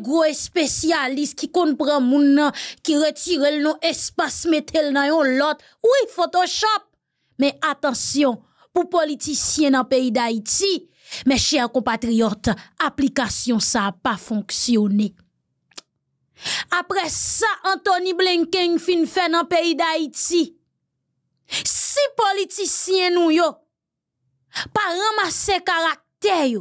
gros spécialiste qui comprend moun nan, qui retire le espace metel nan yon lot. Oui, Photoshop. Mais attention, pour politiciens dans le pays d'Haïti, mes chers compatriotes, application ça n'a pas fonctionné. Après ça, Anthony Blinken fin dans le pays d'Haïti. Si politiciens nous yo, pas ramasser caractère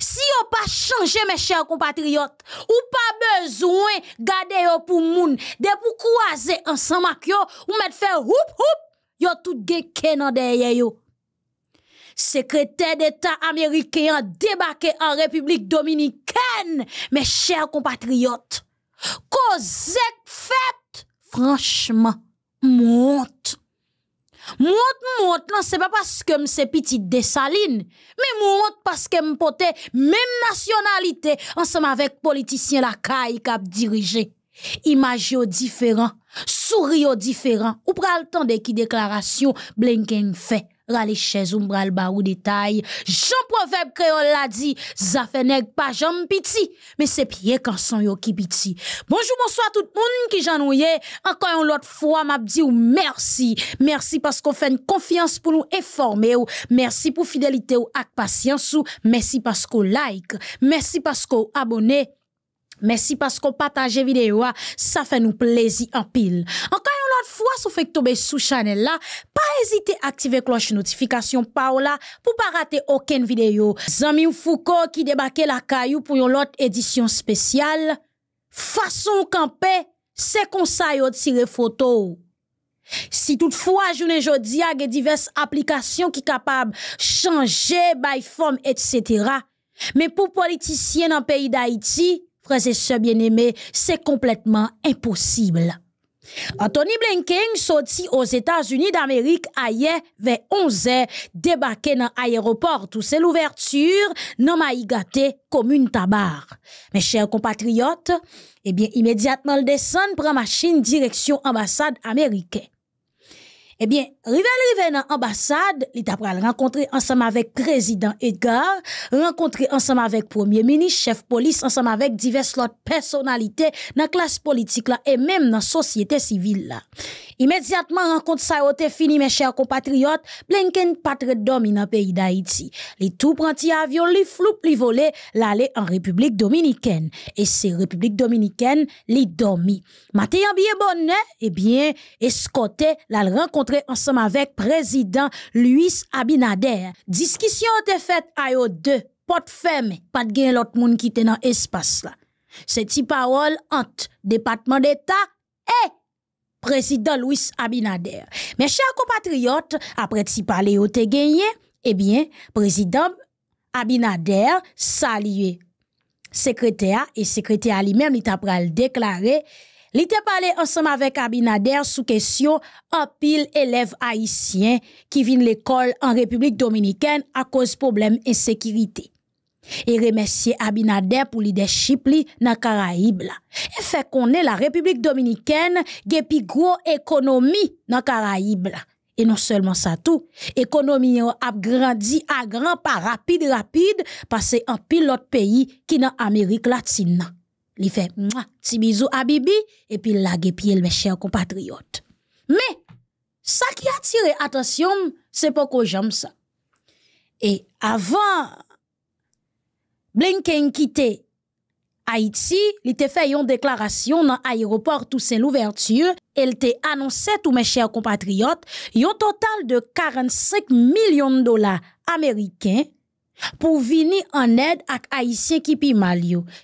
si on pas changé, mes chers compatriotes, ou pas besoin garder pour pou moun, de pou croiser ensemble avec yo, ou met faire « houp houp, yo tout gen kenan derrière yo. Secrétaire d'État américain débarqué en République dominicaine, mes chers compatriotes. Kozek fête, franchement, monte. Moi, moi, non c'est pas parce que c'est petite salines, mais monte parce que me pote même nationalité ensemble avec politicien la caille qui a dirigé image différent sourire différent ou le temps de qui déclaration Blinken fait les chez ou bral ou détail. Jean proverbe créole l'a dit, ça fait nèg pas jam piti, mais c'est pied quand son yo qui piti. Bonjour, bonsoir tout le monde qui j'ennuie. Encore une autre fois, m'a dit ou merci. Merci parce qu'on fait une confiance pour nous informer ou. Merci pour fidélité ou ak patience Merci parce qu'on like. Merci parce qu'on abonne. Merci parce qu'on partage vidéo, ça fait nous plaisir en pile. Encore l'autre fois, si vous tomber sous channel là, pas hésiter à activer cloche notification pour pour pas rater aucune vidéo. Zami Foucault qui débarque la caillou pour une autre édition spéciale. Façon camper. c'est conseil de tirer photo. Si toutefois, je ne et a diverses applications qui capables changer by forme, etc. Mais pour politiciens dans le pays d'Haïti, frères et sœurs bien-aimés, c'est complètement impossible. Anthony Blinken sorti aux États-Unis d'Amérique hier vers 11h, débarqué dans l'aéroport où c'est l'ouverture dans comme commune Tabar. Mes chers compatriotes, eh bien, immédiatement le descend prend machine direction ambassade américaine. Eh bien, rivel-rivel dans l'ambassade, il a rencontré ensemble avec le président Edgar, ensemble avec le premier ministre, chef police, police, ensemble diverses diverses personnalités nan klas politique la même politique la société civile la. Immédiatement, rencontre sa a te fini mes chers compatriotes. Blinken patre domi dans le pays d'Haïti. Li tout pranti il li floup li vole, République en République Dominicaine. Et se République Dominicaine li domi. en bien eh eh bien, eskote la rencontre ensemble avec président Luis Abinader. Discussion était faite à eux deux, porte fermée, pas de gain l'autre monde qui était dans espace là. C'est parole entre département d'État et président Luis Abinader. Mes chers compatriotes, après si parler au te eh bien, président Abinader salué secrétaire et secrétaire lui-même il t'a déclaré L'été parlé ensemble avec Abinader sous question un pile élève haïtien qui vient l'école en République dominicaine à cause problème insécurité. Et remercier Abinader pour leadership li dans Caraïbes Et fait qu'on est la e République dominicaine qui gros économie dans Caraïbes Et non seulement ça tout, économie a grandi à grand pas rapide rapide parce en un pile d'autres pays qui dans Amérique latine il fait petit bisou à Bibi et puis lague pied mes chers compatriotes. Mais ça qui a attiré attention, c'est pas que j'aime ça. Et avant Blinken quitter Haïti, il était fait une déclaration dans l'aéroport Toussaint l'ouverture. Elle t'a annoncé, tous mes chers compatriotes, un total de 45 millions de dollars américains pour venir en aide à Haïtiens qui pi mal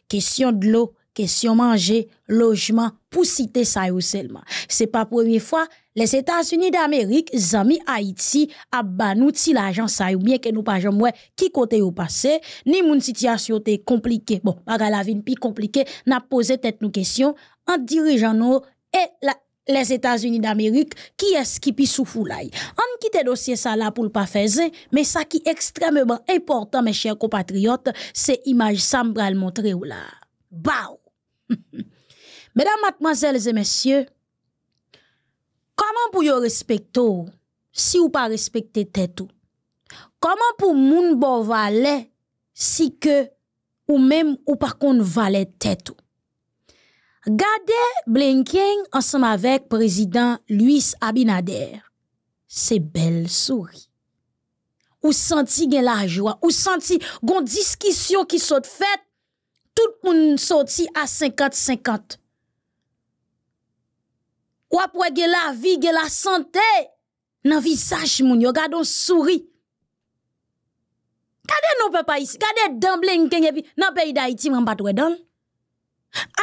Question de l'eau, question manger, logement, pour citer ça seulement. C'est pas première fois, les États-Unis d'Amérique, zami Haïti, a banouti l'agent ça ou bien que nous pas jamais qui côté au passé, ni mon situation était compliquée. Bon, par la vie pi compliquée, n'a posé tête nous question en dirigeant nous et les États-Unis d'Amérique, qui est-ce qui pi sous foulaille. On quitte dossier ça là pour le pas faire, mais ça qui extrêmement important, mes chers compatriotes, c'est image Sambral montrer ou là. Bao! Mesdames, mademoiselles et messieurs, comment pour respectez respecter si ou pas respectez tête Comment pour moun bon si que ou même ou par contre valet tête ou? Gardez Blinken ensemble avec président Luis Abinader. C'est belle souris. Vous senti la joie, Vous senti gon discussion qui saute faite tout le monde sorti à 50-50. Ou après la vie, la santé, dans visage moun, yo gardons souri. Gardez nos papa ici, gardez d'emblée n'kengebi, dans pays d'Haïti, m'en pas dans.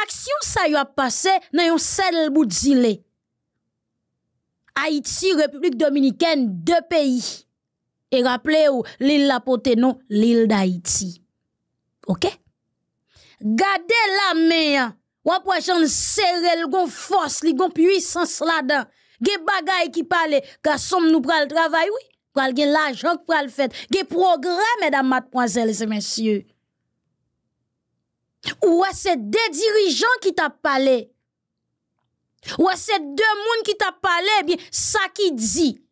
Action ça y a passé dans yon seul bout de Haïti, République Dominicaine, deux pays. Et rappelez-vous, l'île la pote non, l'île d'Haïti. OK? Gardez la main. Ou après, j'en le l'gon force, l'gon puissance là-dedans. Gen choses qui Quand garçon, nous pral travail, oui. Pral gen l'argent qui pral fête. Gen progrès, mesdames, mademoiselles et messieurs. Ou à ces des dirigeants qui t'a parlé? Ou à ces deux moun qui t'a parlé? Eh bien, ça qui dit,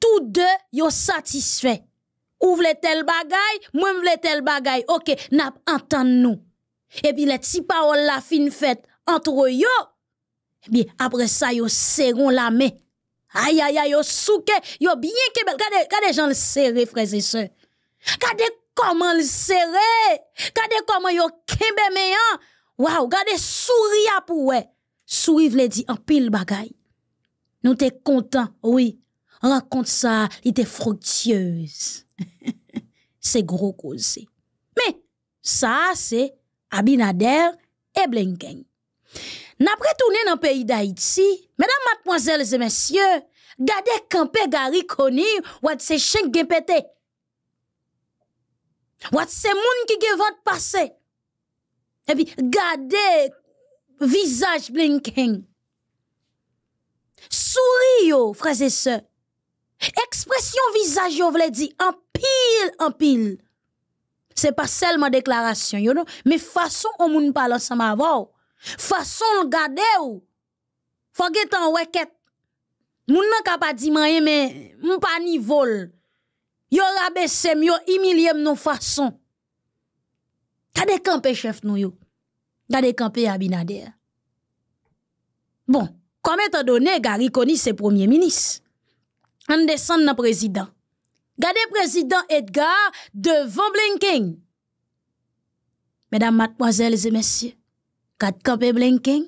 tous deux, ils sont satisfaits ou vle tel bagay, je vle tel bagay. Ok, nap entend nous. E et puis les petites paroles la fin fête, entre yo, et Bien après ça, yo seron la me. Aïe, aïe, yo souke, yo bien que regardez regardez jan le frères et sœurs. Regardez comment le serre. Regardez comment yo kebe meyan. Waw, sourire souri apouwe. Souri vle dit en pile bagay. Nous te content, oui. Raconte ça, il était fructueuse. c'est gros cause. Mais ça, c'est Abinader et Blinken. N'après tourner dans le pays d'Haïti, mesdames, mademoiselles et messieurs, gardez quand Gary Koni, ou à ces chiens qui pété. Ou qui passer. Et puis, gardez visage Blinken. Souris, frères et sœurs. Expression visage, yo vle di, en pile. C'est pas seulement déclaration yo non mais façon on moun pala sa ma Façon le garder gade ou. que tan weket. Moun nan ka pa di manye, mais moun pa ni vol. Yo rabesem, yo façon. non façon. des kampe chef nou yo. Tade kampe Abinader. Bon, comme étant donné Gary Koni se premier ministre. Descendre dans le président. Gardez président Edgar devant Blinken. Mesdames, mademoiselles et messieurs, quand vous Blinken,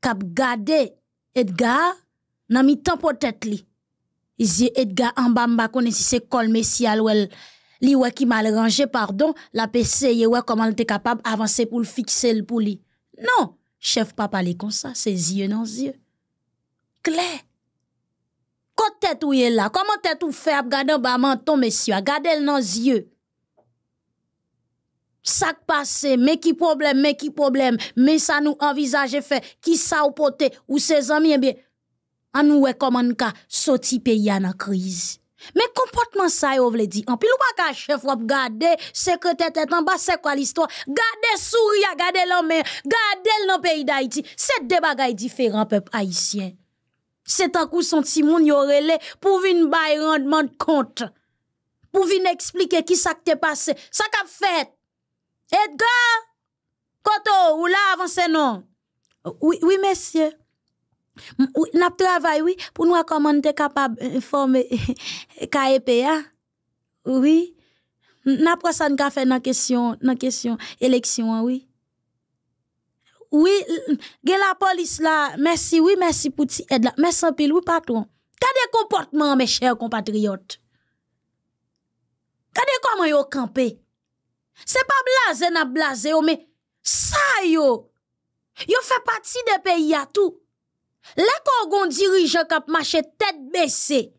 cap gardez Edgar, le temps pour tête. Il dit Edgar en bamba, qu'on si c'est col si elle. Li wè mal rangé, pardon, la PC yé wè comment était capable avancer pour le fixer pour lui. Non, chef pas parler comme ça, c'est yeux dans yeux. Claire, Côté tête es là, comment tête ou fait regarder garder bas menton, monsieur, gardez-le dans les yeux. Ça passe, mais qui problème, mais qui problème, mais ça nous envisage fait, qui ça au pote, ou ses amis, et bien, on nous, ouais, comment ça, sorti pays en crise. Mais comportement ça, vous voulez dire, en ne ou pas chef, ce que tu tête en bas, c'est quoi l'histoire? sourire sourire, garder l'homme, garder le pays d'Haïti. C'est des bagailles différents, peuple haïtien. C'est un coup son timon yorele pour venir bay rendement compte. Pour venir expliquer qui ça passé. Ça qu'a fait. Edgar, koto, ou là avance non? Oui, oui, monsieur. Oui, n'a oui, pour nous commander capable informer euh, KEPA. E oui. N'a pas ça qu'a fait dans question, dans question, élection, oui oui, la police merci, oui, merci pour cette aide merci en oui, patron. T'as comportement, mes chers compatriotes. Gardez comment yo campé. C'est pas blasé, n'a blasé, mais ça yo, yo fait partie des pays à tout. Les Kogon dirigeants qui marchent tête baissée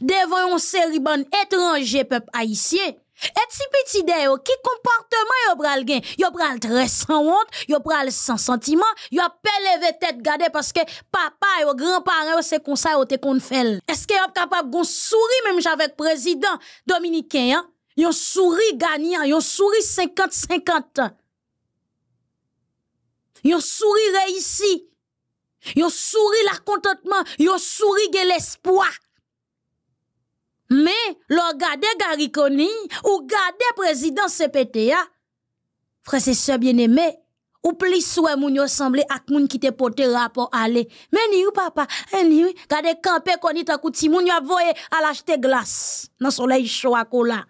devant un série étranger, peuple haïtien. Et si petit d'ailleurs, qui comportement yo pral gen? Yo pral très sans honte, yo pral sans sentiment, yo pas levé tête gade parce que papa et grand père c'est comme ça yo te Est-ce que yo capable gon sourire même avec président dominicain hein? Yon souri gagnant, yon souri 50-50. Yon souri réussi. Yon souri la contentement, yon souri l'espoir. Mais le gade Garikoni, ou gade président CPTA, frères bien-aimé, ou aimés souhait moun yo semble ak moun qui te pote rapport aller. Mais ni ou papa, eh, ni ou, gade kampe koni kouti moun yo à l'acheter glace, glace dans soleil à akola.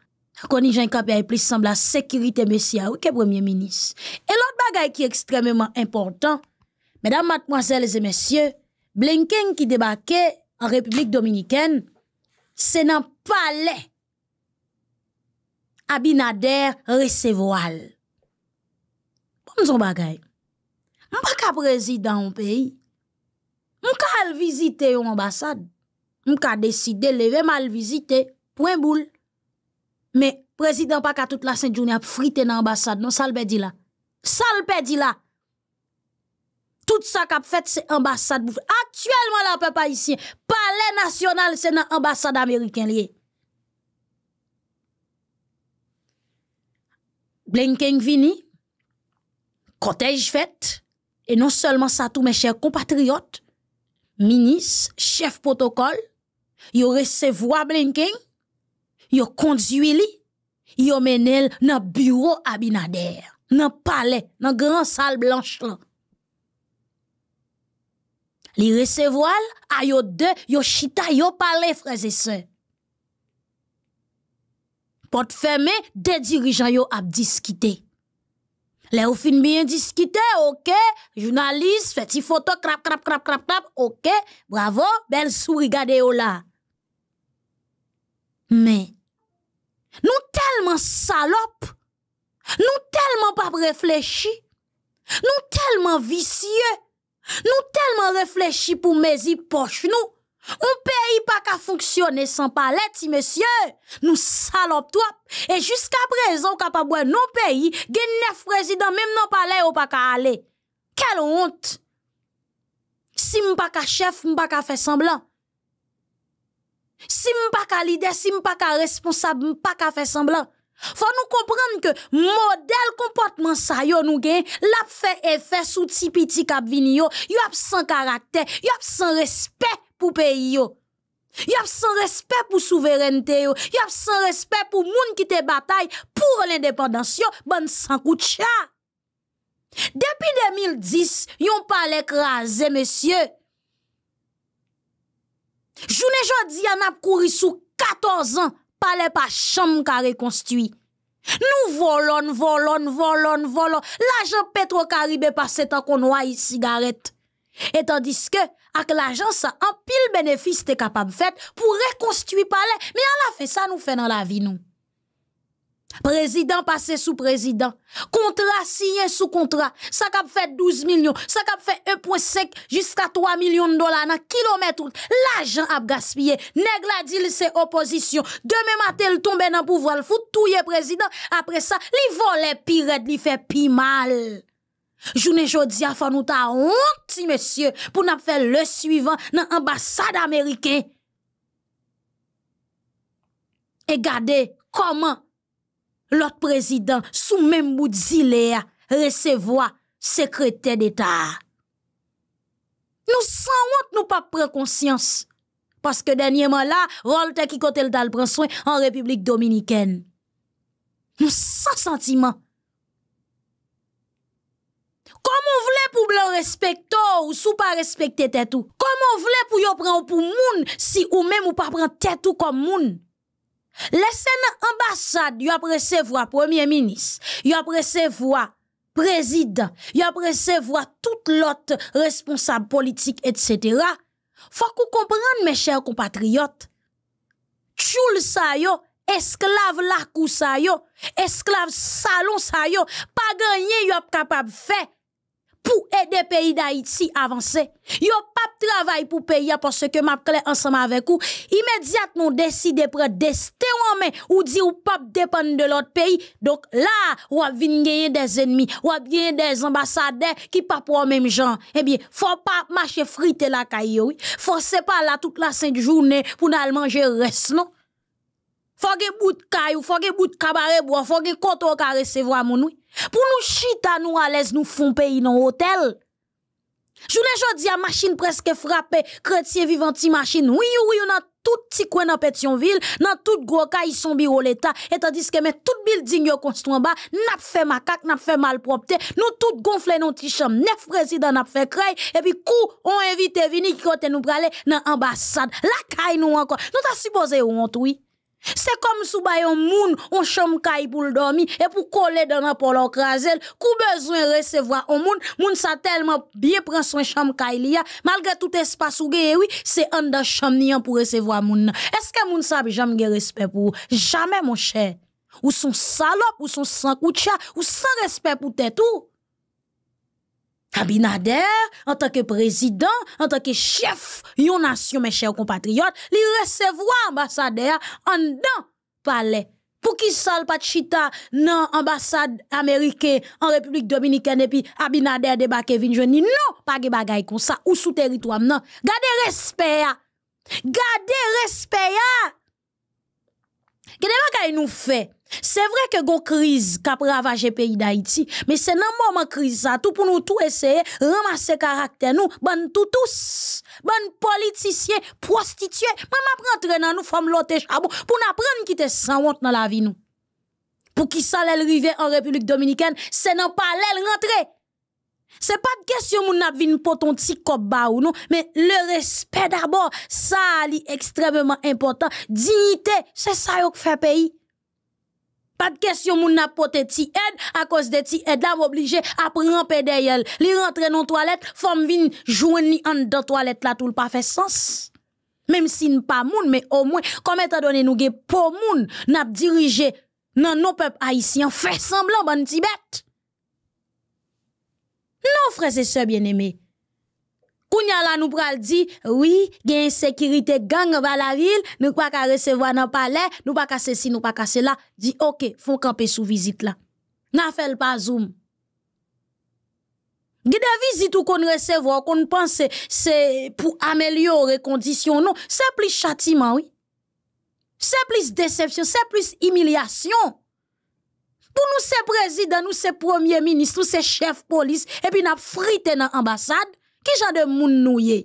Koni jen kampe et plus semble à sécurité, messieurs, ou que premier Et l'autre l'autre qui est extrêmement important, mesdames, mademoiselles et messieurs, Blinken qui débarquait en République Dominicaine, c'est dans le palais Abinader recevoir. Bon, je ne sais pas président un pays. Je ne pas visiter une ambassade. Je ne décider de lever mal visiter. Point boule. Mais président pas qu'à toute la Saint-Journée a frité dans l'ambassade. Non, ça le dit là. Ça le là. La. Tout sa kap fèt se ambassade bou fèt. Aktuelman la pe pa yisye. Palè national se nan ambassade amerikèn liye. Blenken vini. Kotej fèt. E non selman sa tou men chèr kompatriot. Minis, chèf potokol. Yo resevwa Blenken. Yo kondzi wili. Yo menel nan bureau abinader. Nan palè, nan gran sal blanche lan. Les recevoir à deux yo chita yo pale, frères et sœurs porte fermée des dirigeants yo a discuté là au fin bien discuté OK journaliste fait ti photo crap crap crap crap crap OK bravo belle souris regardez vous là mais nous tellement salopes, nous tellement pas réfléchis, nous tellement vicieux, nous tellement réfléchi pour mes poche nous. Un pays pas qu'à fonctionner sans palette, monsieur. Nous salope toi. Et jusqu'à présent, on capable nos pays, a neuf présidents, même non palais, ou pas qu'à aller. Quelle honte! Si m'pas qu'à chef, m'pas qu'à faire semblant. Si m'pas qu'à leader, si pas qu'à responsable, m'pas qu'à faire semblant. Fwa nou komprenn ke model kompotman sa yo nou gen, lap fe efes ou tipiti kab vini yo, yo ap san karakter, yo ap san respet pou peyi yo. Yo ap san respet pou souverente yo, yo ap san respet pou moun ki te batay, pou l'independans yo, ban san koutcha. Depi 2010, yon pa lek raze, mesye. Jounen jodi an ap kouri sou 14 an. palais pas chambre qu'a reconstruit. Nous volons, volons, volons, volons. L'agent Petro-Caribé passe tant qu'on noie cigarette. Et tandis que, avec l'agence, un pile bénéfice t'es capable de faire pour reconstruire palais. Mais à la fait ça nous fait dans la vie, nous. Prezident pase sou prezident. Kontra siye sou kontra. Sak ap fè 12 milyon. Sak ap fè 1.5 jiska 3 milyon dola nan kilometroun. La jan ap gaspye. Neg la dil se oposisyon. Deme matè l tombe nan pouvral. Foutouye prezident. Apre sa li vole pi red li fè pi mal. Jounè jodi a fanouta honti mesye. Poun ap fè le suivant nan ambassade ameriken. E gade koman. lot prezidant sou mèm mout zilè ya resevoa sekretè d'Etat. Nou san wot nou pa pren konsyans, paske dènyèman la, rol te ki kote l dal pren swen an Republik Dominikèn. Nou san sentiman. Koman vle pou blan respekto ou sou pa respekte tètou? Koman vle pou yo pren ou pou moun si ou mèm ou pa pren tètou kom moun? Laissez nan y a presse voix, premier ministre, y président, recevoir Président, y presse voix, toute l'autre responsable politique, etc. Faut qu'on comprenne, mes chers compatriotes, tchoul sa yo, la kou sa yo, esclave salon sa yo, pas gagné yo pas capable fait pour aider pays d'Haïti à avancer. a pas travail pour payer parce que m'a clair ensemble avec vous. Immédiatement décidé prendre destin en main ou dit ou pas dépendre de l'autre pays. Donc là, ou a gagner des ennemis, ou a des ambassadeurs qui pas pour même gens. Eh bien, faut pas marcher frite la ne Faut c'est pas là toute la sainte journée pour aller manger reste non faut ge bout kayou, fò ge bout cabaret bo, faut ge koto ka resevwa moun oui. Pou nou chita nou à nou fon peyi nan hotel. Jounen jodi a machine presque frape, chrétien vivant ti machine. Oui, oui, on a tout ti coin nan Pétionville, nan tout gros ka son bureau l'État, Et tandis que men tout building yo fait bas, nap fe makak, nap mal malpropte, Nous tout gonflé nou ti neuf présidents n'a fait craie, et puis kou, on invité vini ki kote nous pralé dans l'ambassade. La kay nous encore, Nou ta supposé yon oui. C'est comme sous bayon moun, on chom kay pou Et pour coller dans la porte l'okrazel, kou besoin recevoir on moun, moun sa tellement bien prend son chom kay li malgré Malgré tout espace ou geye, oui, c'est un da chom niyan pou recevoir moun Est-ce que moun sa jam respect pour jamais mon cher Ou son salop, ou son coucha, ou sans respect pour tout Abinader, en tant que président, en tant que chef yon nation, mes chers compatriotes, li recevoir ambassadeur en dans palais. Pour qui sale pas chita nan ambassade américaine en République dominicaine et puis Abinader débarque vinjoni? Non, pas de bagay comme ça ou sous territoire non. Gardez respect. Ah. Gardez respect. Qu'est-ce ah. bagay nous fait. C'est vrai que la crise qui a ravagé pays d'Haïti, mais c'est dans moment crise tout pour nous tout essayer ramasser caractère nous bonne tout tous, bon politiciens, prostitué, dans nous pour apprendre qui te sans honte dans la vie Pour qu'ils ça en République dominicaine, c'est non pas l'elle Ce C'est pas de question de n'a vinn poton ou non mais le respect d'abord ça est extrêmement important dignité c'est ça qui fait pays pas de question, moun n'a pote ti aide, à cause de ti aide là, obligé à prendre yel. Li rentre dans toilette, femme vin ni en dans toilette là, tout le pas fait sens. Même si n'est pas moun, mais au moins, comme étant donné nous gen pour moun, n'a dirigé nan nos peuples haïtiens, fait semblant bon Tibet. Non, frères et sœurs bien-aimés. Kounya la nou pral di, oui, gen sekirite gang ba la vil, nou pa ka resevo nan pale, nou pa ka se si, nou pa ka se la, di, ok, fon kampe sou vizit la. Nan fel pa zoom. Gde vizit ou kon resevo, kon pan se pou amelyore kondisyon nou, se plis chatiman, oui. Se plis decepcion, se plis imilyasyon. Pou nou se prezident, nou se premier minist, nou se chef polis, epi nan frite nan ambasade, Ki jan de moun nou ye?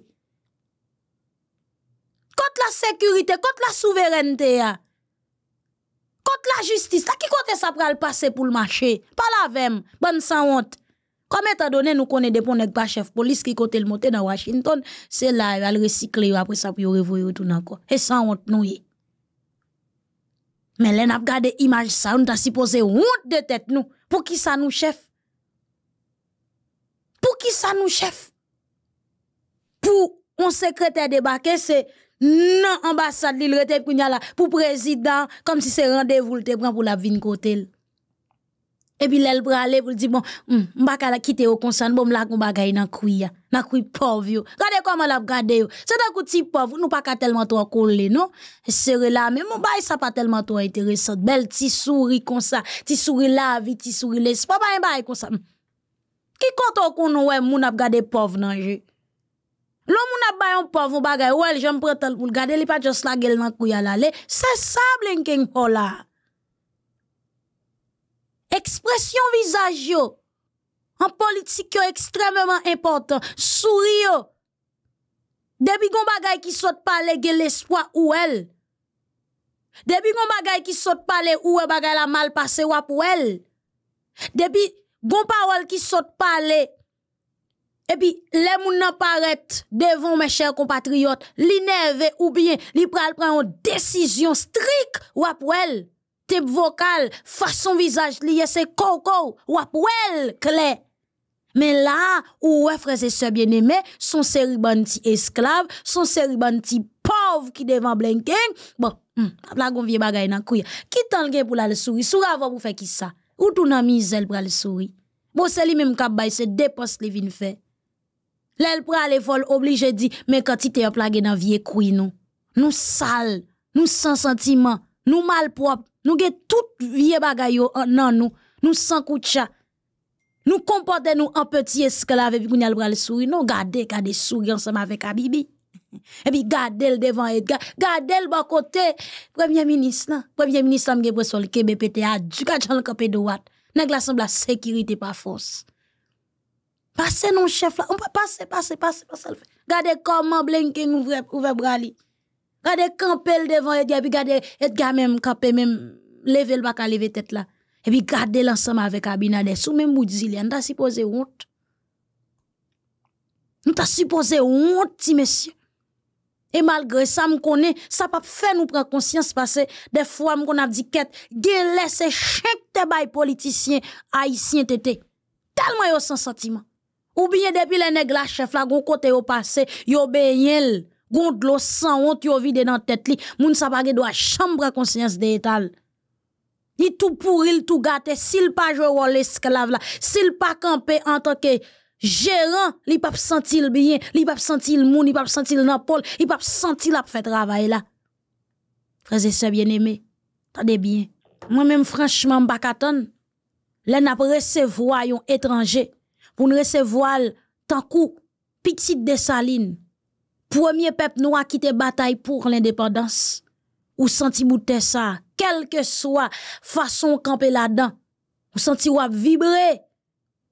Kote la sekurite, kote la souverente ya. Kote la justis. La ki kote sa pral pase pou l'mache? Pa la vem, ban san wot. Kome ta done nou kone deponek pa chef polis ki kote l'mote nan Washington. Se la al resikle yo apre sa pou yo revoye yo tout nan ko. E san wot nou ye. Men le nap gade imaj sa. Nou ta si pose wout de tet nou. Po ki sa nou chef? Po ki sa nou chef? Po ki sa nou chef? pour un secrétaire débarqué, c'est non ambassade l'île rete pour président, comme si c'est rendez-vous le prend pour la vigne côté. Et puis l'elle aller pour dire bon, vais hmm, la quitter au concert, bon la gon bagay nan kouya, nan kouy pauvre Regardez comment l'a regardé C'est un petit pauvre, nous pas tellement trop coller non. C'est là mais mon bail ça pas tellement trop intéressant. Belle petit souris comme ça, petit souris la vie, petit souris l'espoir, pas un bail comme ça. Hmm. Qui compte qu'on ouais mon a regardé pauvre non jeu bayon pauvre ou elle j'aime prendre temps pour garder, les pas de la gueule dans couille à l'aller. C'est ça Blinking là. Expression visage En politique extrêmement important. Sourire yo. Depuis gon bagay qui saute gel l'espoir ou elle. Depuis gon bagay qui saute pas ou bagay la mal passé ou pour elle. Depuis gon parole qui saute pas puis, le moun nan paret devant mes chers compatriotes, li nerve ou bien li pral pren décision stricte. strik wap wèl. vocal vokal, visage visage, c'est coco. koko wap wèl kle. Mais là, ou et sœurs bien aimés son seri banti esclave, son seri pauvre qui devant devant Bon, hmm, la gonvie bagay nan kouya. Ki t'en gen pou la le souri? Soura va pou faire ki sa? Ou tout nan mizel pral souris? Bon, se li même kap bay se postes li vin fè. L'elle prend les vols obligé dit mais quand tu te plagé dans vie queen nous nous sales, nous sans sentiment nous mal propre nous gagne toute vie bagaille en nan nous nous sans coucha nous comportons nous en petit esclave et puis qu'on a le sourire nous garder des sourire ensemble avec Abibi et puis garder le devant Edgar garder le bas côté premier ministre premier ministre m'gagne pour sol KBPTA du gars Jean-Claude Droite dans l'assemblée sécurité par force Passez non chef là. On peut passer, passer, passer, passer. Regardez comment Blinken ouvre, ouvre Brali. Regardez camper devant Et puis regardez Edgar même camper même. Lever le bac à lever tête là. Et puis regardez l'ensemble avec Abinader. Sous même bout de On supposé honte. On t'a supposé honte, si monsieur. Et malgré ça, me connaît, ça pas fait nous prendre conscience parce que des fois, on a dit a laisse chaque te politiciens politicien haïtien tété. Tellement a sans sentiment. Ou bien depuis les nègres la chef la gon côté yo passé, yo beyel, gon de l'eau sans honte yo vide dans tête li, moun sa pa doit chambre conscience de étal. Ni tout pourri, tout gâté, s'il pas jouer rôle esclave là, s'il pas camper en tant que gérant, li pas le bien, li pas sentir moun, li pas senti le pôle, li pas senti la fait travail là. Frères et bien-aimés, attendez bien. Moi-même franchement m'pa attendre. Là voyons recevoir étranger pour nous recevoir tant coup petite Dessaline, premier peuple noir qui te bataille pour l'indépendance, ou senti bouter ça, quelle que soit façon camper là-dedans, ou senti ou vibrer,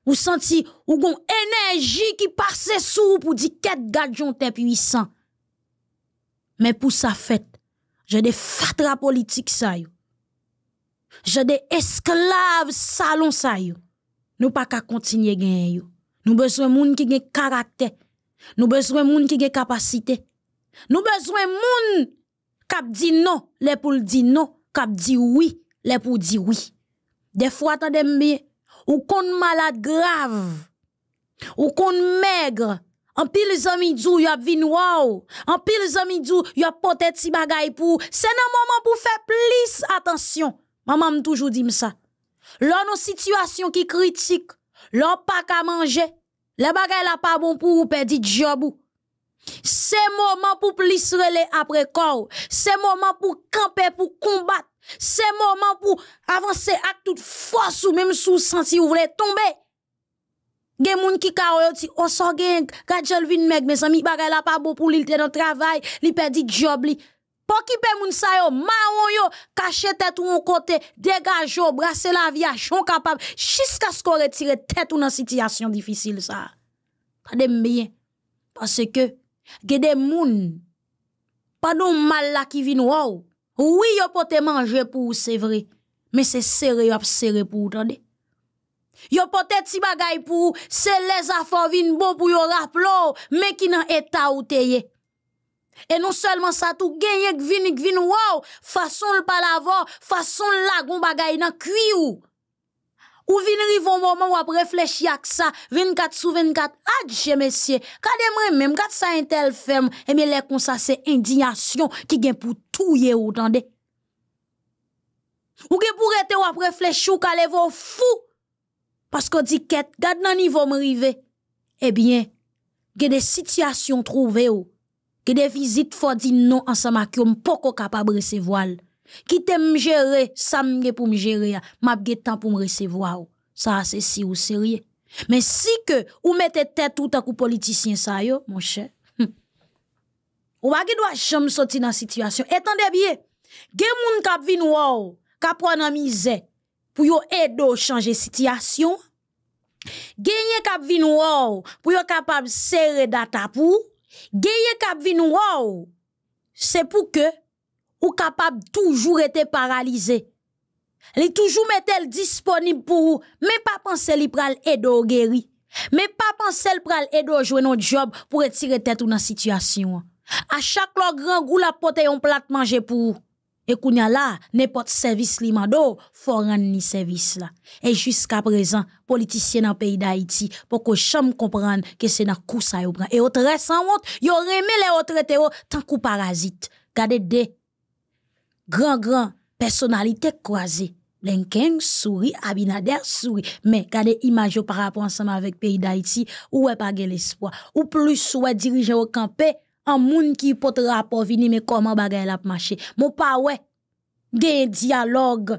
ou senti ou gon énergie qui passait sous pour dire quête gadjon t'es puissant. Mais pour sa fête, j'ai des fatras politique. ça J'ai des esclaves salon ça nous pas qu'à continuer gagner yo. Nous besoin moun qui gen caractère. Nous besoin moun qui gen capacité. Nous besoin moun kap dit non, les pour dit non, kap dit oui, les pour dire oui. Des fois attendez bien, ou qu'on malade grave. Ou qu'on maigre. En pile zami djou y a vin wow. En pile zami djou y a être si bagay pour. C'est un moment pour faire plus attention. Maman toujours dit ça l'on a une situation qui critique, l'on pas qu'à manger, la bagay la pas bon pour ou perdre job ou. C'est moment pour plus les après corps. C'est moment pour camper, pour combattre. C'est moment pour avancer avec toute force ou même sous sens si vous voulez tomber. Il y a qui ka dit, au s'en gagne, quand je viens mec, mes amis, bagay la pas bon pour lui, dans le travail, il perdit job, li pas qui paye moun sa yo, ma yo, caché tête ou au côté, dégage ou, brasse la vie, chon capable, jusqu'à ce qu'on retire tête ou dans situation difficile ça. Pas de bien. Parce que, des moun, pas non mal là qui vin ou, oui yo pote manger pour c'est vrai, mais c'est serré ou ap serré pour ou, tande. Yo pote ti bagaille pour c'est les affaires vin bon pour yo mais qui nan état ou te E nou selman sa tou genye gvinik gvin wou Fason l palavon Fason l lagon bagay nan kwi ou Ou vin rivo mouman wap reflech yak sa 24 sou 24 Adje mesye Kad emre mem Gad sa entel fem Eme lekonsa se indinyasyon Ki gen pou touye ou dande Ou gen pou rete wap reflech ou Kalevo fou Paske di ket Gad nan nivou mrive Ebyen Gen de sityasyon trove ou e de vizit fò di nou an sa makyò mpoko kapab resevoal. Ki te mjere, sa mge pou mjere ya, mabge tan pou mresevoal. Sa se si ou se rye. Men si ke ou mette tèt ou takou politisyen sa yo, mon chè, hm, ou bagi dwa chom soti nan sityasyon. Etan de bie, gen moun kapvin wò, kapwana mizè, pou yo edo chanje sityasyon, genye kapvin wò, pou yo kapab sere data pou, Gagner cap vin wow, c'est pour que ou capable toujours été paralysé. Li toujours mettel disponible pour mais pas penser li pral aider guéri. Mais pas penser li pral aider ou jouer notre job pour retirer tête ou dans situation. À chaque lo grand allez la pote yon plat manger pour et qu'on là, n'importe service limado, faut rendre ni service là. Et jusqu'à présent, politiciens dans le pays d'Haïti, pour que les comprennent que c'est dans coup ça y'a Et autres sans honte, y'a remis les autres théo, tant qu'ou parasite. Gardez des grands, grands personnalités croisées. L'enquête, souri, Abinader souri. Mais gardez image par rapport ensemble avec le pays d'Haïti, où est pas l'espoir. Ou plus, ou dirige au campé, An moun ki pot rapo vini me koman bagay lap mache. Moun pa we gen diyalog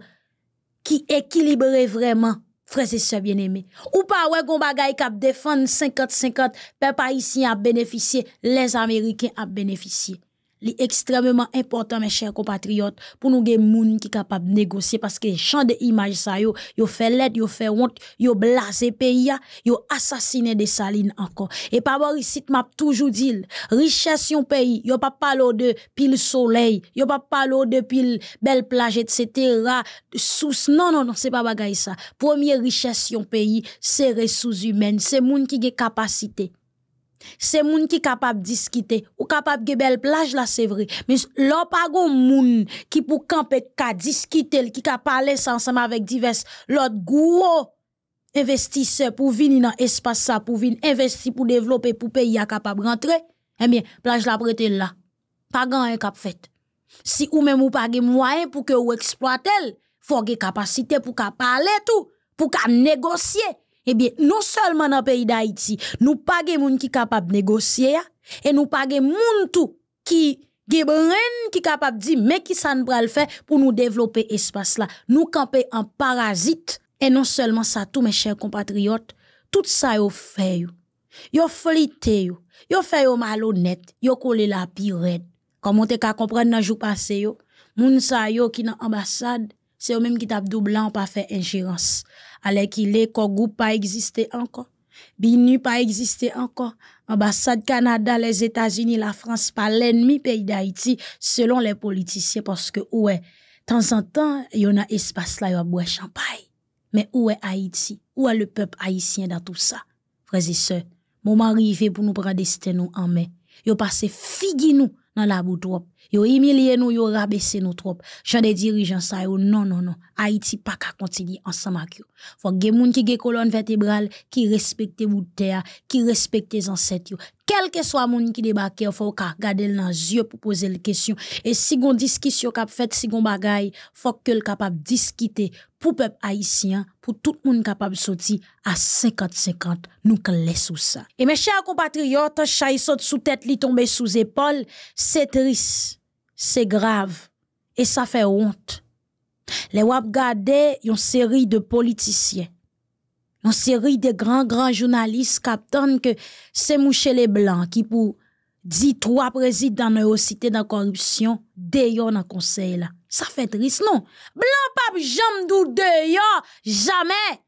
ki ekilibre vreman freze se bien eme. Ou pa we goun bagay kap defan 50-50, pe pa isi ap beneficye, les Ameriken ap beneficye. li extrêmement important, mes chers compatriotes, pour nous des gens qui capable de négocier parce que champ de images ça yo, yo fait l'aide, yo fait honte, yo blasé pays, yo assassiner des salines encore. Et par ici m'a toujours dit, richesse yon pays, yo pas parler de pile soleil, yo pas parler de pile belle plage etc. Sous non non non, c'est pas bagaille ça. Première richesse yon pays, c'est ressources humaines, c'est gens qui ont capacité c'est moun qui capable de discuter ou capable ge belle plage c'est vrai mais là pas moun qui pou camper ka discuter qui ka parler ensemble avec divers l'autre gros investisseur pour venir dans l'espace, ça pour venir investir pour développer pour pays soit capable rentrer eh bien plage la prête là pas grand cap fait si ou même ou pas gen moyen pour que vous exploitez elle faut des capacité pour parler tout pour négocier eh bien, non seulement dans le pays d'Haïti, nous pas de monde qui capable de négocier, et nous pas de monde qui sont capables capable de dire, mais qui s'en le faire pour nous développer espace là. Nous camper en parasite. Et non seulement ça, tous mes chers compatriotes, tout ça est fait Vous Yon Vous faites fait malhonnête. vous collé la pire. Comme vous te ka comprendre dans le jour passé les Moun sa sont qui l'ambassade, c'est eux même qui doublé en pas faire ingérence. Alors qu'il est qu'au pas encore, existé pas Binu pas existé encore. Ambassade Canada, les états unis la France, pas l'ennemi pays d'Haïti, selon les politiciens. Parce parce temps, en temps en temps espace a il y a boit champagne. Mais où est Haïti, Où est le peuple haïtien dans tout ça? sœurs, moment moment pour pour nous prendre nous en main. Yo pase passé figuinou dans la bout yo humilié nous, yo rabaissé nous trop. J'en des dirigeants ça yo non non non. Haïti pas qu'à continuer ensemble avec yo. Faut les moun qui gè colonne vertébrale qui respecte bout terre, qui respecte les ancêtres Quel que soit moun qui débarque, faut ka garder dans yeux pour poser les questions. Et si gon discussion k'ap fait, si gon bagay, faut que le capable discuter pour peuple haïtien, pour tout le monde capable de sortir à 50-50, nous clés sous ça. Et mes chers compatriotes, saute sous tête, li tombe sous épaule, c'est triste c'est grave et ça fait honte. Les wap gade une série de politiciens, une série de grands grands journalistes attendent que c'est mouche les blancs qui pour dit trois présidents dans cité dans corruption d'ailleurs dans conseil là. Ça fait triste non. Blanc pape jamais dou d'ailleurs jamais.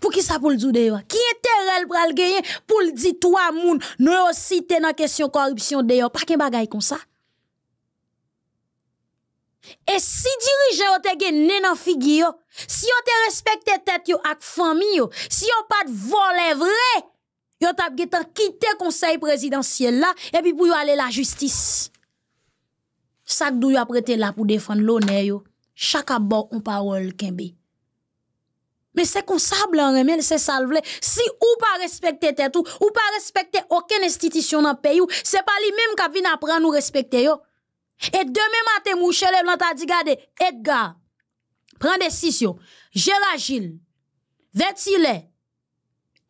Pour qui ça pour le dire d'ailleurs? Qui intérêt pour le gagner pour le dire trois moun dans cité dans question corruption d'ailleurs? Pas qu'un bagaille comme ça. Et si dirigeant ont été nés figure, si ont te respecté tête et famille, si on pas de voler vrai, ont t'a quitté quitter conseil présidentiel là et puis pour aller la justice. chaque dou a prêté là pour défendre l'honneur yo, chaque abord on parole kembe. Mais c'est comme ça c'est ça le si ou pas respecter tête ou pas respecter aucune institution dans pays, c'est pas lui même qui vient apprendre nous respecter yo. Et demain matin, mouche le blanc t'a dit, regardez, Edgar, prends décision. Gérard Gilles, Vettile,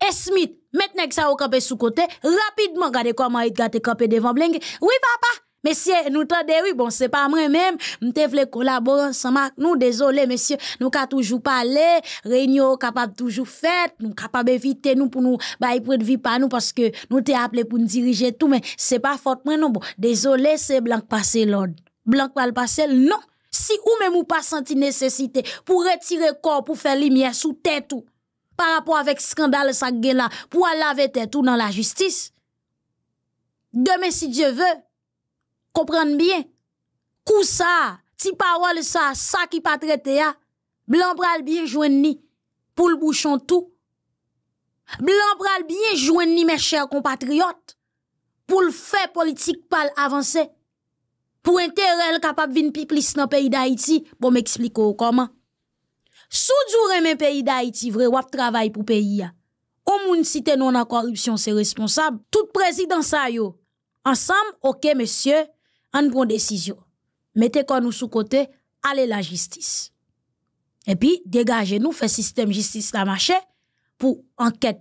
et Smith, maintenant que ça au campé sous côté, rapidement, regardez comment Edgar te campé devant Bling. Oui, papa! Messieurs, nous t'en oui, bon, c'est pas moi-même, nous t'avons collaborer nous, désolé, messieurs, nous ka toujours parlé, réunion capable toujours fait. nous capable éviter nous pour nous, bah, de vie pas nous, parce que nous t'avons appelé pour nous diriger tout, mais c'est pas fort, non, bon, désolé, c'est blanc passé l'ordre. Blanc pas le passé, non. Si ou même ou pas senti nécessité pour retirer corps, pour faire lumière sous tête ou, par rapport avec scandale, ça pour laver tête ou dans la justice, demain, si Dieu veut, comprendre bien. Kou ça, ti parole ça, ça qui pas traité a, blanc pral bien joindre pour le bouchon tout. Blanc pral bien ni mes chers compatriotes pour le fait politique pas avancer. Pour intérêt capable vin pi plus dans pays d'Haïti, bon m'expliquer comment. Sou et mes pays d'Haïti vrai wap travail pour pays a. Au moun cité non en corruption c'est responsable. Tout président ça yo. Ensemble, OK monsieur, en prend décision. Mettez quoi nous sous côté, allez la justice. Et puis, dégagez nous, fait système justice la marché pour enquête.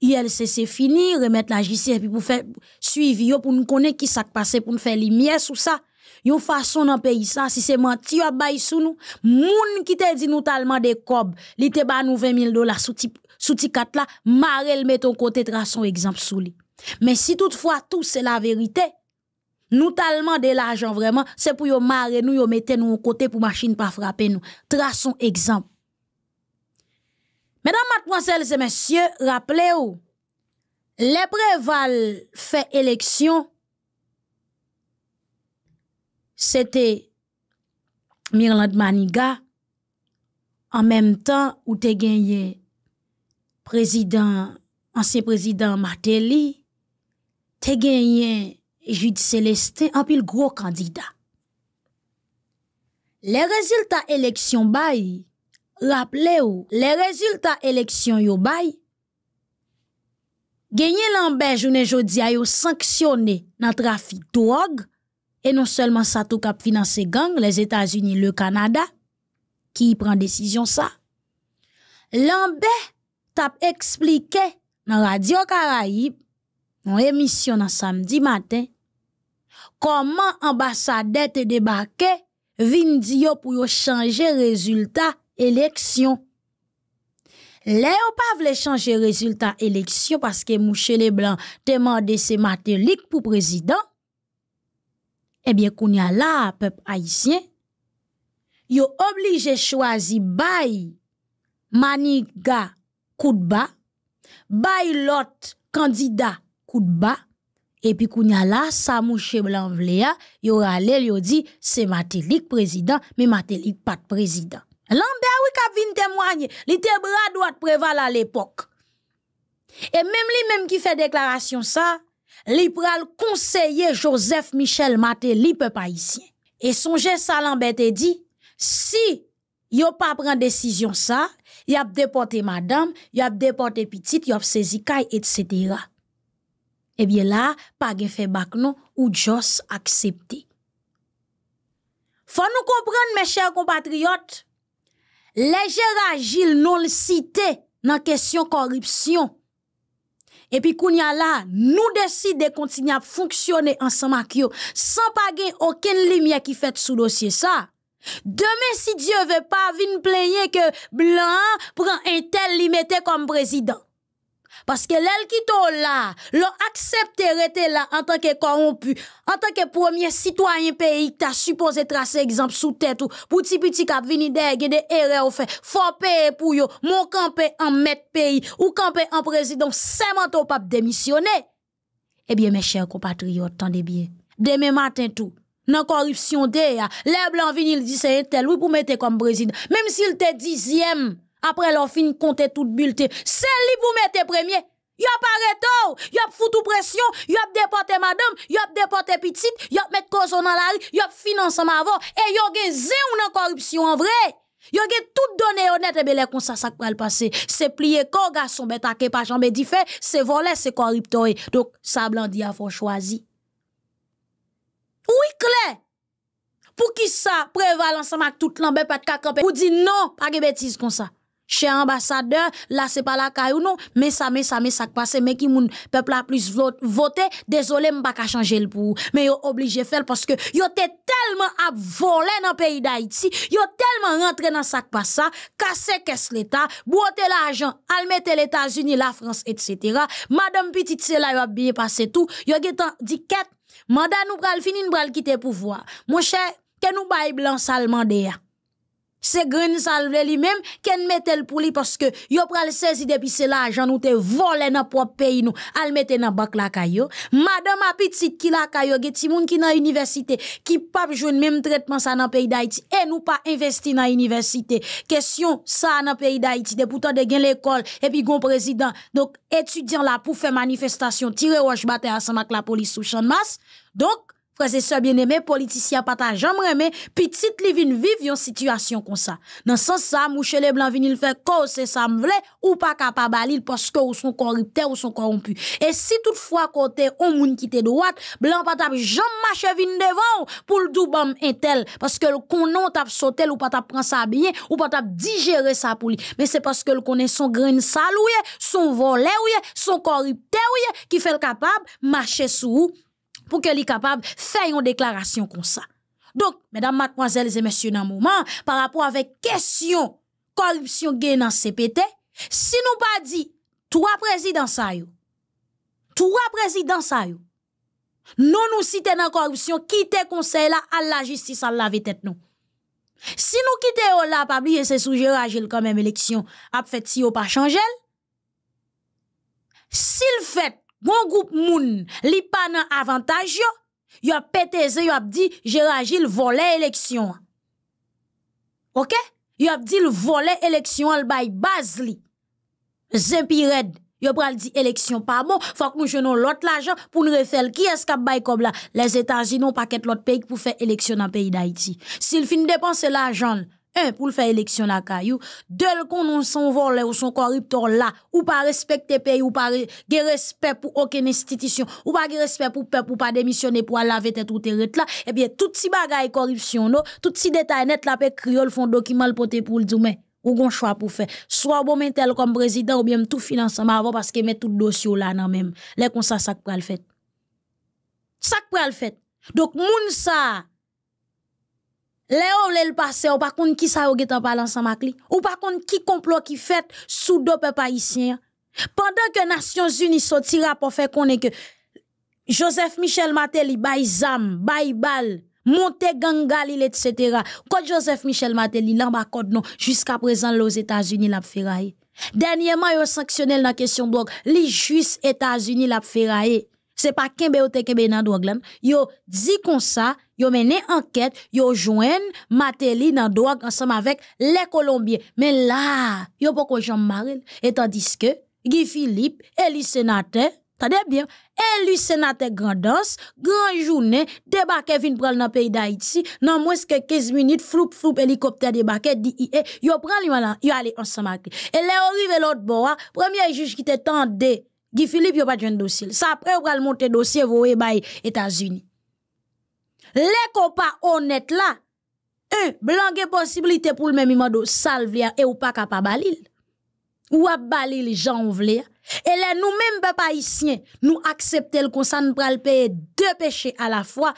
ILCC fini, remettre la justice et puis pour faire suivi, pour nous connaître qui s'est passé, pour nous faire lumière sur ça. Yon façon dans pays ça, si c'est menti, yon bay sous nous. Moun qui t'a dit nous tellement de cob, li te ba nous 20 000 dollars sous ti, sous ti kat la, marel met ton côté son exemple sous lui. Mais si toutefois tout c'est la vérité, nous tellement de l'argent vraiment, c'est pour yon marrer nous, yon mettre nous au côté pour machine pas frapper nous. Traçons exemple. Mesdames, mademoiselles et messieurs, rappelez-vous, les préval fait élection, c'était Mirland Maniga, en même temps où te gagné président, ancien président Martelly, te gagné Judi Celeste, anpil gro kandida. Le rezultat eleksyon bay, rap le ou, le rezultat eleksyon yo bay, genye lanbe jounen jodi a yo sanksyone nan trafi do og, e non selman sa tou kap finanse gang les Etats-Unis le Kanada, ki yi pren desisyon sa. Lanbe tap eksplike nan Radio Karaib, nan emisyon nan samdi maten, Comment débarqué te pour vin changer yo pou yo changer résultat élection Le résultat pa vle résultat élection parce que mouche le te président. se matelik pou bien, a koun ya la peuple haïtien yo oblige choisi bay maniga kudba bay lot candidat kudba et puis il y a là ça mouche blanc il hein, a c'est matelik président mais matelik pas de président Lambert oui k'a vinn témoigner il était bras droit préval à l'époque et même lui même qui fait déclaration ça li conseiller Joseph Michel Mateli peuple haïtien et songez ça Lambert et dit si yo pas prend décision ça y a déporté madame y a déporté petite y a saisi etc. Ebyen la, pagen fe bak nou ou jos aksepti. Fwa nou kompran mè chèr kompatriot, lejè ragil nou li site nan kesyon koripsyon. Epi koun ya la, nou deside de kontinye a fonksyone ansan mak yo, san pagen oken li mè ki fèt sou dosye sa. Demè si Diyo ve pa vin plenye ke blan pran entel li metè kom prezident. Parce que l'elle qui t'ont là, l'ont accepté rester là en tant que corrompu, en tant que premier citoyen pays qui t'a supposé tracer exemple sous tête ou pour petit petit cap vini derrière des erreurs fait. Faut payer pour yo, mon camper en maître pays ou camper en président, c'est mon pas démissionné. Eh bien mes chers compatriotes, tendez bien. Demain matin tout non corruption de, les blancs vini, dire dit c'est tel, oui, pour mettre comme président. Même s'il étaient dixième, apre lor fin konte tout bulte. Se li pou mette premye, yop areto, yop foute ou presyon, yop depote madam, yop depote pitit, yop mette kozo nan la rik, yop finanseman avon, e yon gen ze ou nan korupsyon an vre. Yon gen tout done yon nette bele konsa sakpe al pase. Se pliye konga son betake pa janbe di fe, se vole se korupto e. Dok sa blandi a fo chwazi. Ou i kle? Pou ki sa prevalansan mak tout lan be pat kakope, ou di nan pake betise konsa. Cher ambassadeur, la c'est pas la kayou non, ça ça ça ça mais ça passe, mais ki moun a plus vote, désolé, m baka changer le pou, mais yo faire parce que yo tellement à voler voler dans pays d'Haïti, y'a tellement rentré dans sac sak pa ça, casser l'État, ce l'argent, l'argent, mettre les états unis la France, etc. Madame Petit c'est là yo bien passé tout, tout, yo dit dit manda nou pral nous pral quitter pouvoir. pouvoir. che, que nou nous blanc, salmande ya c'est green salve lui-même qu'elle mette pour lui parce que yo pral saisi depuis c'est l'argent nous te volé dans propre pays nous al mette dans bac la caillou madame a petite qui la caillou ge ti moun qui dans université qui pas le même traitement ça dans pays d'Haïti et nous pas investi dans université question ça dans pays d'Haïti de pourtant de gen l'école et puis gon président donc étudiant là pour faire manifestation tirer roche batte ensemble avec la police sous champ de masse donc Frère et bien-aimé, politiciens pas ta jamais petite li vin vive yon situation comme ça. Dans sens ça, mouche les blancs vinil fait cause c'est ça m'vle ou pas capable parce que ou sont corruptés ou sont corrompus. Et si toutefois côté on moun qui te droite, blanc pas t'a jamais marcher devant pour le doubam intel parce que le konon tap sauter ou pas tap prendre ça bien ou pas tap digérer sa poule. Mais c'est parce que le connaît son grain sale son volé son corrupté qui fait le capable marcher sous pour qu'elle soit capable de faire une déclaration comme ça. Donc, mesdames, mademoiselles et messieurs, dans moment, par rapport avec question corruption gain dans CPT, si nous pas dit trois présidents ça yo, trois présidents ça yo, non nous citer dans corruption, quitter conseil là à la justice à laver tête nous. Si nous quittons là, pas oublier c'est sous Gérard quand même élection, a fait si yo pas changer. S'il fait Mwen goup moun, li pa nan avantaj yo, yo ap peteze, yo ap di, jeraji l volè eleksyon. Ok? Yo ap di l volè eleksyon al bay baz li. Zen pi red. Yo pral di eleksyon pa moun, fwa k mwen jenon lot l ajan pou nou refel. Ki eskap bay kob la? Le zetanjinon paket lot pey pou fe eleksyon an pey da iti. Si l fin depanse l ajan l, un eh, pour faire élection à caillou deux qu'on son ou son corrupteur là ou pas respecter pays ou pas respect pour aucune institution ou pas ge respect pour peuple ou pas démissionner pour laver tête ou là et eh bien tout si bagay corruption non tout si détail net la font document pour le dire mais ou gon choix pour faire soit bon mentel comme président ou bien tout financement, avant parce que met tout dossier là nan même les comme ça ça le fait ça le fait donc moun ça le le passé, ou par contre qui ça ou getan en san Ou par contre, qui complot qui fait sous deux peuples Pendant que Nations Unies sortira pour faire connaître que Joseph Michel Matéli, bay zam, bay bal, monte gangalil, etc. Quand Joseph Michel Matéli, l'en code non, jusqu'à présent, les États-Unis, l'a ferraille Dernièrement, ils sanctionnel sanctionné la question drogue. Les juifs États-Unis l'a ferraillé c'est pas kembe ou te kembe nan l'homme. yo dit comme ça yo mené enquête yo joine Mateli dans drogue ensemble avec les colombiens mais là yo poko Jean Maril et tandis que Guy Philippe élu sénateur Tade bien, élu sénateur danse grand journée, débarque vin prendre dans pays d'Haïti, non moins que 15 minutes, floup floup hélicoptère débarqué, DIE, yo pral yo allé ensemble avec. Et là, à l'autre bois, premier juge qui te tendait, Guy Philippe a pas de dossier. Ça après il va monter dossier voyez bay États-Unis. Les copains honnêtes là, un blanc est possibilité pour le même de salvia et ou pas capable balil. Ou a balil gens vle. Et là nous-mêmes papa haïtien, nous accepter le comme ça nous pral payer deux péchés à la fois.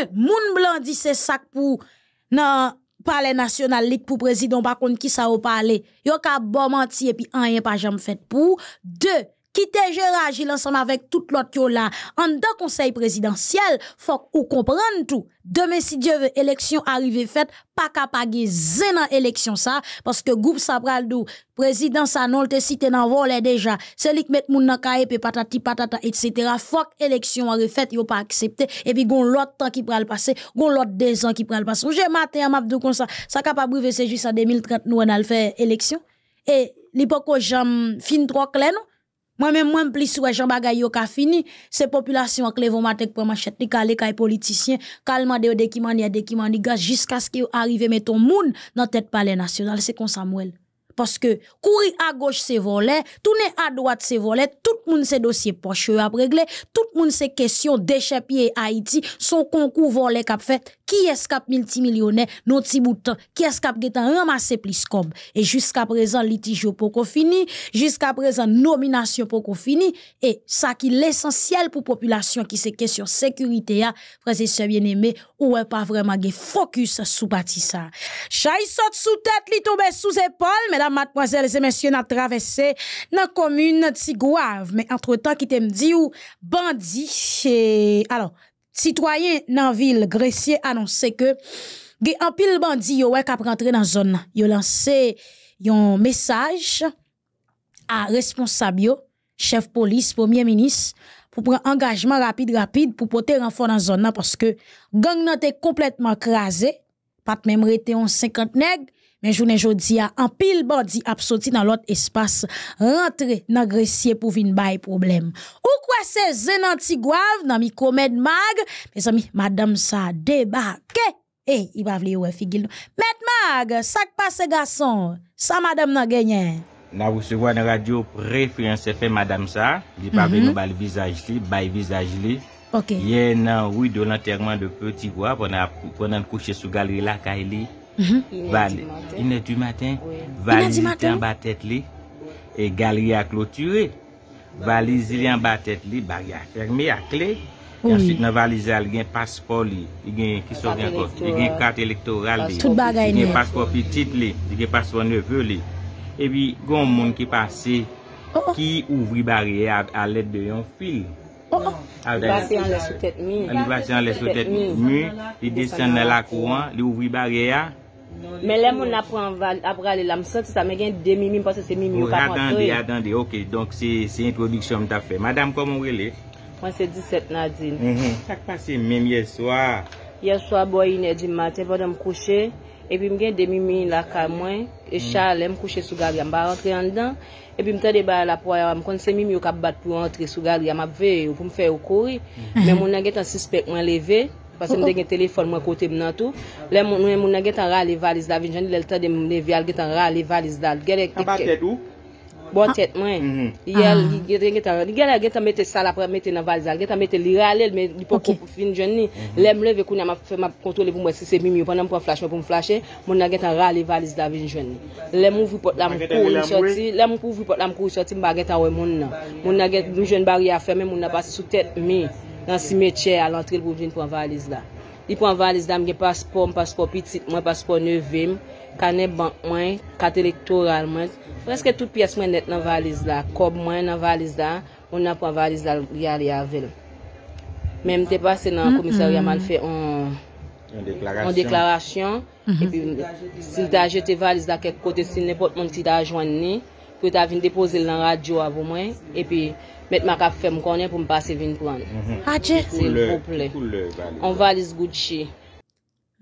Un moun blanc dit c'est ça pour nan palais national lik pour président par contre qui ça au parler. Yo ka bon menti et puis un, rien pas jamais fait pour deux qui Gérard agir ensemble avec tout l'autre qui là. En deux conseil présidentiel, faut ou comprendre tout. Demain, si Dieu veut, élection arriver faite, pas capable de dans élection ça, parce que groupe pral dou, président ça non te cité dans volet déjà, c'est lui qui met moun nan kaye, patati patata, etc. Faut élection Il n'y yo pas accepté, et puis gon l'autre temps qui pral passer, gon l'autre deux ans qui pral passer. J'ai matin, m'a comme ça, ça capable briver, c'est juste en 2030, nous on a faire élection. Et l'époque fin trois clés, non? Moi-même, moi, plus ouais, j'en bagaille qu'à fini. Ces populations clé, vont mater pour machette, les calés, les politiciens, calment de qui manie, de qui jusqu'à ce qu'ils arrivent, ton monde, dans tête palais national. C'est comme Samuel. Parce que courir à gauche, c'est voler, tourner à droite, c'est voler, tout le monde, c'est dossier pocheux euh, à régler, tout le monde, c'est question d'échapper Haïti, son concours voler, qu'a fait, qui est-ce multimillionnaire, non petit Qui est-ce qui plus comme? Et jusqu'à présent, litige qu'on fini. Jusqu'à présent, nomination qu'on fini. Et ça qui l'essentiel pour population qui se question sécurité, frères et bien aimé, ou est pas vraiment focus sous parti ça. il saute sous tête, li tombe sous épaule, mesdames, mademoiselles et messieurs, n'a traversé dans commune, commune Tigouave. Mais entre-temps, qui t'aime dit ou bandit, alors, Citoyen ville gressier annonçait que a en pile bandi yo wek ap dans zone, un Yo lancé yon message a yo chef police, premier ministre, pour un engagement rapide-rapide porter renfort renfort zone parce parce que gang nan te complètement pas pas même rete yon 50 nègres. Mais je ne dis en pile body a sorti dans l'autre espace, rentré dans Grécier pour venir bailler problème. Ou quoi c'est Zen Antigouave dans Micromed Mag? Mes amis, madame ça débarque. et eh, il va venir vouloir figuer. Met Mag, ça passe, garçon. Ça, madame, n'a gagné. Là, vous recevez une radio préférence fait madame ça. Il va venir nous mhm. bailler visage, li, visage. Ok. Il y a un oui euh, de de petit bois pendant le couché sous galerie là, Kylie. Mhm. Ine di matin, valizite an batet li, e galri a kloture, valizile an batet li, bari a ferme a kle, yansit nan valizile gen paspor li, gen kart elektoral li, gen paspor piti li, gen paspor neve li, e bi gon moun ki pase, ki ouvri bari a oh, oh. let de yon fi. Basi an lesotet mi, li desen la kouan, li ouvri bari a, Mè lè moun ap pran ap pralè la msoti sa mè gen dè mimi pou se se mimi yon pa kontre. Adande, adande, ok, donk se introdiksyon mta fè. Madame komon wè lè? Mwen se 17 nadine. Chak passe mèm yè swa. Yè swa boyi nè di matè, vò dè m kouche, epi m gen dè mimi mhm. la kamwen, e chalè m kouche sou garyan, ba rentre yon dan, epi m tè de ba la pran yon, m kontse mimi yon ka bat pou rentre sou garyan, m ap vè yon pou m fè yon kouri, mè mhm. moun anget an sispek ou enlevé, Pasè m de gen telefon mwen kote m nan tou Le moun a get an rale valiz davin jwenni Lèl tèdèm m ne vyal get an rale valiz davin A batet ou? Batet mwen Gèl a get an metè sal apre metè nan valiz davin Get an metè li rale lèl Lèm lè vè koun a ma fèm a kontrole Pou mwen sise mimi ou panan pou an flash mè pou m flashe Moun a get an rale valiz davin jwenni Lèm ou vwi pot lan kou Lèm ou vwi pot lan kou soti m baget an wè moun Moun a get mou jwen bari a fèm Moun a basi sou tet mè nan si metye al antre l pou vin pou an valiz la. Li pou an valiz la, mwen gen paspor, mwen paspor pitit, mwen paspor nevim, kane bank mwen, katelektoral mwen. Freske tout pias mwen net nan valiz la. Kob mwen nan valiz la, mwen nan pou an valiz la li a riavel. Mem te pase nan komisaryaman fe on deklarasyon. Mhm. E pi s'il ta jete valiz la kek kote, s'il nepot mwen ki ta ajwani ni. Pwè ta vin depoze lan radyo avou mwen, epi met mak afe mwen konye pou mwen pase vin kwan. Ache? S'il pou ple. On valise gouti chi.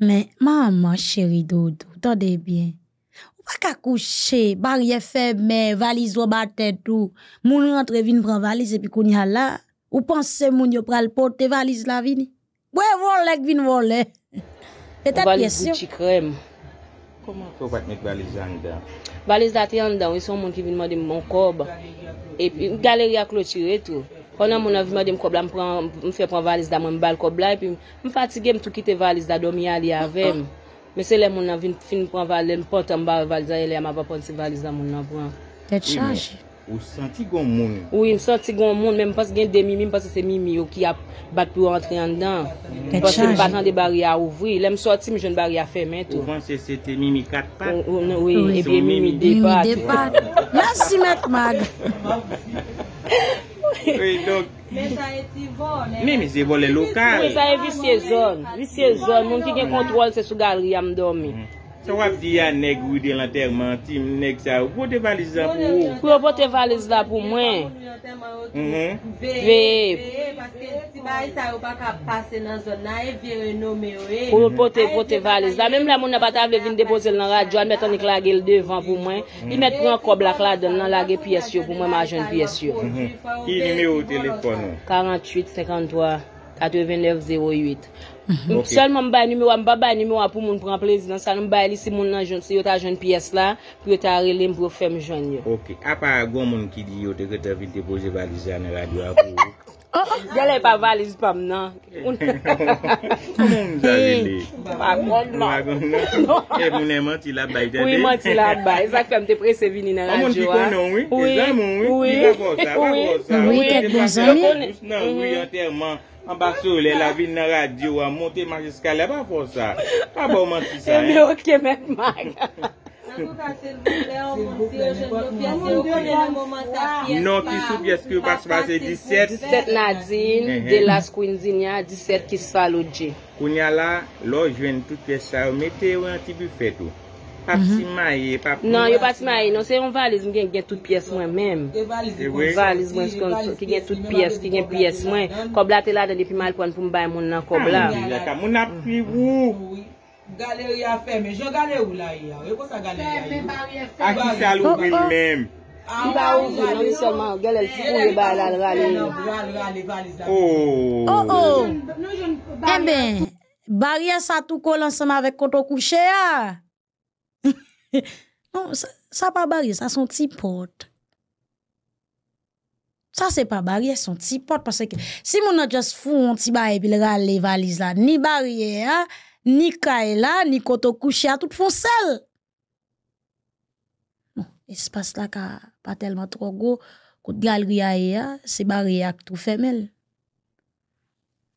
Me, mama cheri Dodou, ton de bien. Wak a kouche, barye feb, me, valise wabate tout. Moun rentre vin pran valise epi koun ya la, ou panse moun yo pral pote valise la vin? Wè, wou lèk vin wou lèk. Petat piye syo? On valise gouti krem. Kou pat met valise an ida. Valiz dati andan, yon son moun ki vin mwen dem mwen kob. E pi galerya klochire to. Konan moun avin mwen dem kob la mwen pran mwen fe pran valiz dam mwen mbal kob la. E pi mwen fatige mwen tou kite valiz da domi aliyave. Mwen se le moun avin fin pran valiz, mwen potan mwen bar valiz a ele yon mwen pran valiz dam mwen nabwa. E chanjit. Ou santi gon moun. Ou santi gon moun, men mpase gen demimi mpase se mimi yo ki ap bat pou antre an dan. Mpase mpaten de bari a ouvri, lem soti mjen bari a femen to. Ou vansi se te mimi kat pat, se mimi debat. La si met mag. Ou e dok. Men sa eti volen. Men se volen lokal. Men sa eti visyezon, visyezon, moun ki gen kontrol se sou galeri amdomi. Mm. Swa vya neg wou de lanterman tim neg sa wote valiz la pou? Wote valiz la pou mwen. Mhm. Ve? Ve. Paske si bay sa wou baka pase nan zona e vye wè nomè wè. Wote valiz la. Mèm la moun apat avle vin depose nan radyo an metanik lagè l devan pou mwen. Mhm. I met pou an koblak la don nan lagè piye syo pou mwen majen piye syo. Mhm. Ki di mè ou telefon wou? 48-53. 32908 Se lman mba nime wap, mba bwa nime wap pou moun pran prezidansan, mba li si moun nan si yot a joun piyes la, pou yot a relem pou fèm joun yo Apar agon moun ki di yote, kè te fin te poze valizan nan radyo apou Yole pa valiz pam nan Moun zanje de Moun agon nan Moun e manti la bay jade Moun manti la bay, zak fèm te presevi nan radyo Moun piko nan wè, te zan moun wè Moun kèt be zan Moun kèt be zan Mbaksou, lè la vin nan radyou, an montè magiskalè, pa fon sa. A bon man si sa. Mbè eh? okè men mag. Nan kou pasè l'vou lè, an montè, jen lopè, se ou konè lè mou man sa. Non, ki sou bè skou pas pasè 17. 17 nadzin, de las kouin zin ya, 17 ki sa lodi. Kou nya la, lò jwen tout pè sa, ou metè ou an tipi fetou. Pap si maye, pap si maye. Non, yo pati maye. Non, se yon valiz mwen gen, gen tout piyes mwen menm. Ewe. Valiz mwen, ki gen tout piyes, ki gen piyes mwen. Kobla te la de li, pi mal kwan pou mbay moun nan kobla. Moun apri vou. Gale ou ya fe, menjou gale ou la yi ya. Yo kosa gale yi ya yi. Aki sal ou win menm. Iba ou se nan li seman, gel el si ou yi balal vali yon. Ou. Ou ou. Emen, bali yon sa tou kol ansama vek koto kouche ya. non, ça pas barrière, ça son petit porte. Ça c'est pas barrière, son petit porte parce que si mon a juste fou un petit bail puis les valises là, ni barrière, hein, ni caille ni koto couché à hein, tout fond seul. Non, espace là ka pas tellement trop gros, kout galerie a hein, c'est barrière tout fermé.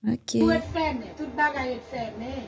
OK. Tout est fermé, toute est fermée.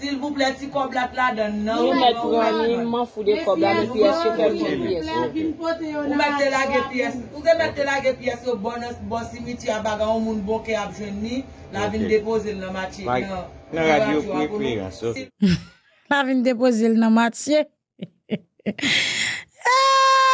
Sil vou ple ti kob la pla dan nan. Ni mwen fude kob la piyes yo. Ou mwen te lage piyes yo bon si mi ti abaga ou moun bon ke ap jen non. ni. La vin depo zil nan matye. Nan radyo pri pri ya so. La vin depo zil nan matye. Aaaa! Ah!